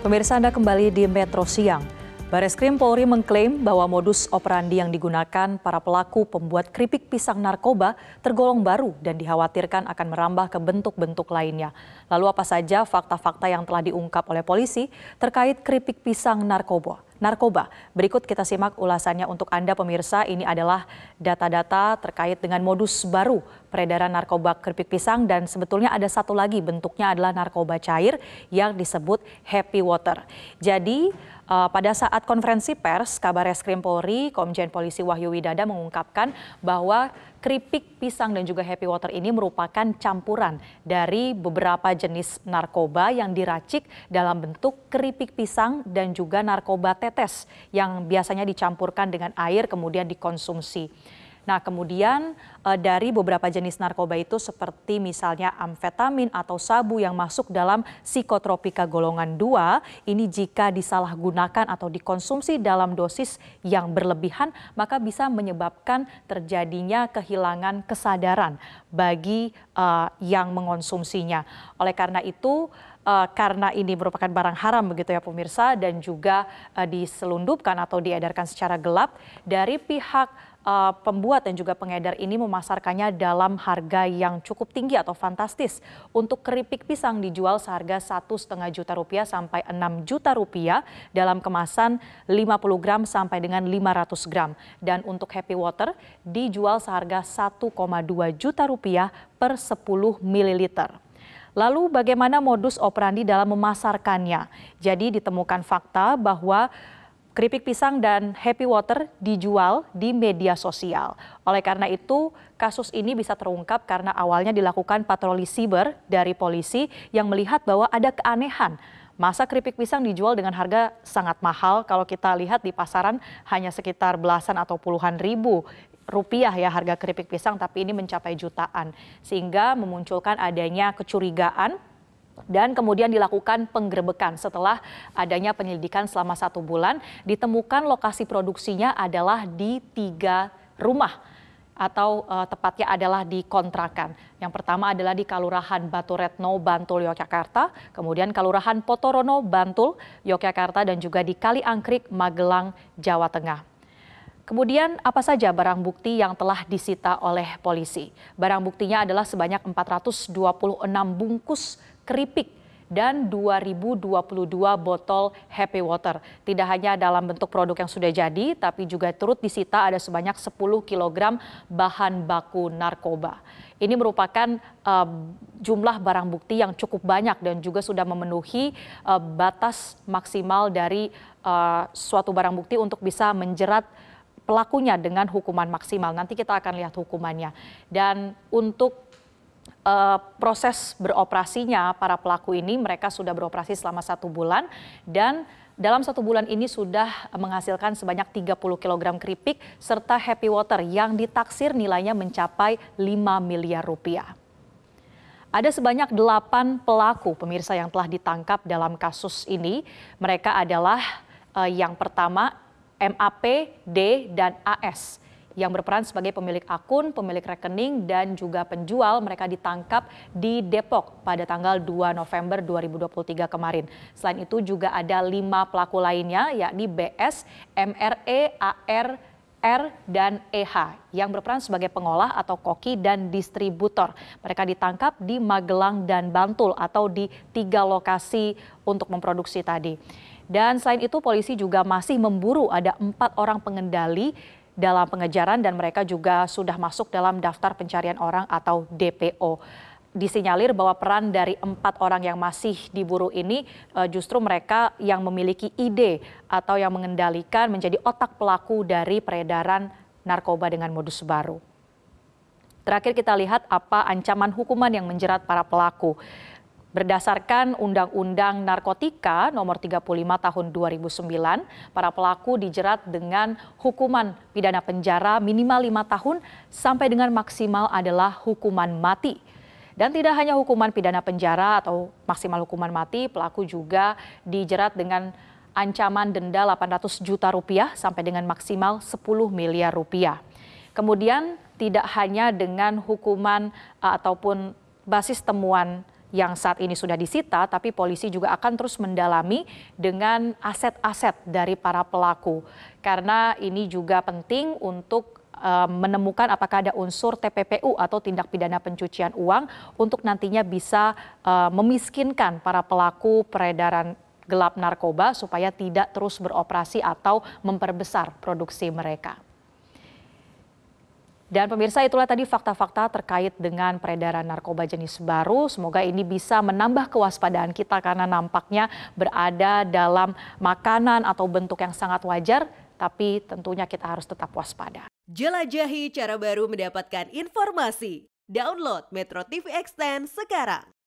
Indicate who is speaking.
Speaker 1: Pemirsa Anda kembali di Metro Siang. Baris Krim Polri mengklaim bahwa modus operandi yang digunakan para pelaku pembuat keripik pisang narkoba tergolong baru dan dikhawatirkan akan merambah ke bentuk-bentuk lainnya. Lalu apa saja fakta-fakta yang telah diungkap oleh polisi terkait keripik pisang narkoba? narkoba. Berikut kita simak ulasannya untuk Anda pemirsa. Ini adalah data-data terkait dengan modus baru peredaran narkoba keripik pisang dan sebetulnya ada satu lagi bentuknya adalah narkoba cair yang disebut happy water. Jadi uh, pada saat konferensi pers Kabar Reskrim Polri, Komjen Polisi Wahyu Widada mengungkapkan bahwa Keripik, pisang, dan juga happy water ini merupakan campuran dari beberapa jenis narkoba yang diracik dalam bentuk keripik pisang dan juga narkoba tetes yang biasanya dicampurkan dengan air kemudian dikonsumsi. Nah, kemudian eh, dari beberapa jenis narkoba itu seperti misalnya amfetamin atau sabu yang masuk dalam psikotropika golongan 2, ini jika disalahgunakan atau dikonsumsi dalam dosis yang berlebihan, maka bisa menyebabkan terjadinya kehilangan kesadaran bagi e, yang mengonsumsinya. Oleh karena itu, uh, karena ini merupakan barang haram begitu ya pemirsa dan juga uh, diselundupkan atau diedarkan secara gelap dari pihak uh, pembuat dan juga pengedar ini memasarkannya dalam harga yang cukup tinggi atau fantastis. Untuk keripik pisang dijual seharga satu setengah juta rupiah sampai 6 juta rupiah dalam kemasan 50 gram sampai dengan 500 gram. Dan untuk happy water dijual seharga 1,2 juta rupiah per 10 mililiter. Lalu bagaimana modus operandi dalam memasarkannya? Jadi ditemukan fakta bahwa Keripik pisang dan happy water dijual di media sosial. Oleh karena itu, kasus ini bisa terungkap karena awalnya dilakukan patroli siber dari polisi yang melihat bahwa ada keanehan Masa keripik pisang dijual dengan harga sangat mahal kalau kita lihat di pasaran hanya sekitar belasan atau puluhan ribu rupiah ya harga keripik pisang tapi ini mencapai jutaan sehingga memunculkan adanya kecurigaan dan kemudian dilakukan penggerbekan setelah adanya penyelidikan selama satu bulan ditemukan lokasi produksinya adalah di tiga rumah atau uh, tepatnya adalah di kontrakan. Yang pertama adalah di Kalurahan Batu Retno, Bantul, Yogyakarta, kemudian Kalurahan Potorono, Bantul, Yogyakarta, dan juga di Kali Angkrik, Magelang, Jawa Tengah. Kemudian apa saja barang bukti yang telah disita oleh polisi? Barang buktinya adalah sebanyak 426 bungkus keripik dan 2022 botol Happy Water. Tidak hanya dalam bentuk produk yang sudah jadi, tapi juga turut disita ada sebanyak 10 kg bahan baku narkoba. Ini merupakan uh, jumlah barang bukti yang cukup banyak dan juga sudah memenuhi uh, batas maksimal dari uh, suatu barang bukti untuk bisa menjerat pelakunya dengan hukuman maksimal. Nanti kita akan lihat hukumannya. Dan untuk uh, proses beroperasinya para pelaku ini mereka sudah beroperasi selama satu bulan dan dalam satu bulan ini sudah menghasilkan sebanyak 30 kg keripik serta happy water yang ditaksir nilainya mencapai 5 miliar rupiah. Ada sebanyak delapan pelaku pemirsa yang telah ditangkap dalam kasus ini. Mereka adalah eh, yang pertama MAP, D, dan AS yang berperan sebagai pemilik akun, pemilik rekening, dan juga penjual. Mereka ditangkap di Depok pada tanggal 2 November 2023 kemarin. Selain itu juga ada lima pelaku lainnya yakni BS, MRE, AR, R dan EH yang berperan sebagai pengolah atau koki dan distributor. Mereka ditangkap di Magelang dan Bantul atau di tiga lokasi untuk memproduksi tadi. Dan selain itu polisi juga masih memburu ada empat orang pengendali dalam pengejaran dan mereka juga sudah masuk dalam daftar pencarian orang atau DPO disinyalir bahwa peran dari empat orang yang masih diburu ini eh, justru mereka yang memiliki ide atau yang mengendalikan menjadi otak pelaku dari peredaran narkoba dengan modus baru. Terakhir kita lihat apa ancaman hukuman yang menjerat para pelaku. Berdasarkan Undang-Undang Narkotika Nomor 35 Tahun 2009, para pelaku dijerat dengan hukuman pidana penjara minimal 5 tahun sampai dengan maksimal adalah hukuman mati. Dan tidak hanya hukuman pidana penjara atau maksimal hukuman mati, pelaku juga dijerat dengan ancaman denda 800 juta rupiah sampai dengan maksimal 10 miliar rupiah. Kemudian tidak hanya dengan hukuman eh, ataupun basis temuan yang saat ini sudah disita, tapi polisi juga akan terus mendalami dengan aset-aset dari para pelaku. Karena ini juga penting untuk eh, menemukan apakah ada unsur TPPU atau tindak pidana pencucian uang untuk nantinya bisa eh, memiskinkan para pelaku peredaran gelap narkoba supaya tidak terus beroperasi atau memperbesar produksi mereka. Dan pemirsa itulah tadi fakta-fakta terkait dengan peredaran narkoba jenis baru. Semoga ini bisa menambah kewaspadaan kita karena nampaknya berada dalam makanan atau bentuk yang sangat wajar, tapi tentunya kita harus tetap waspada. Jelajahi cara baru mendapatkan informasi. Download Metro TV Extend sekarang.